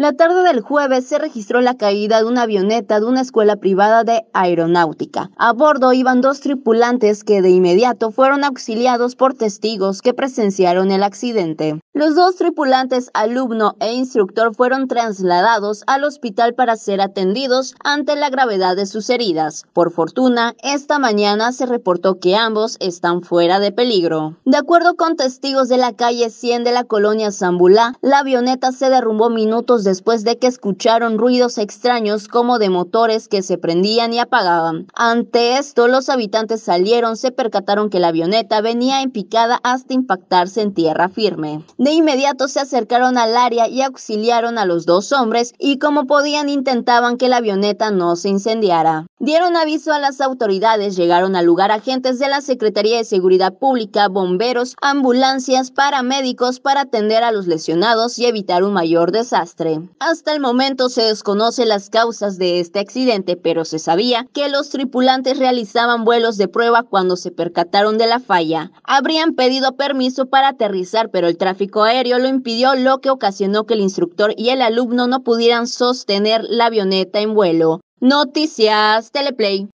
La tarde del jueves se registró la caída de una avioneta de una escuela privada de aeronáutica. A bordo iban dos tripulantes que de inmediato fueron auxiliados por testigos que presenciaron el accidente. Los dos tripulantes, alumno e instructor, fueron trasladados al hospital para ser atendidos ante la gravedad de sus heridas. Por fortuna, esta mañana se reportó que ambos están fuera de peligro. De acuerdo con testigos de la calle 100 de la colonia Zambulá, la avioneta se derrumbó minutos después de que escucharon ruidos extraños como de motores que se prendían y apagaban. Ante esto, los habitantes salieron, se percataron que la avioneta venía empicada hasta impactarse en tierra firme. De inmediato se acercaron al área y auxiliaron a los dos hombres y como podían intentaban que la avioneta no se incendiara. Dieron aviso a las autoridades, llegaron al lugar agentes de la Secretaría de Seguridad Pública, bomberos, ambulancias, paramédicos para atender a los lesionados y evitar un mayor desastre. Hasta el momento se desconocen las causas de este accidente, pero se sabía que los tripulantes realizaban vuelos de prueba cuando se percataron de la falla. Habrían pedido permiso para aterrizar, pero el tráfico aéreo lo impidió, lo que ocasionó que el instructor y el alumno no pudieran sostener la avioneta en vuelo. Noticias Teleplay.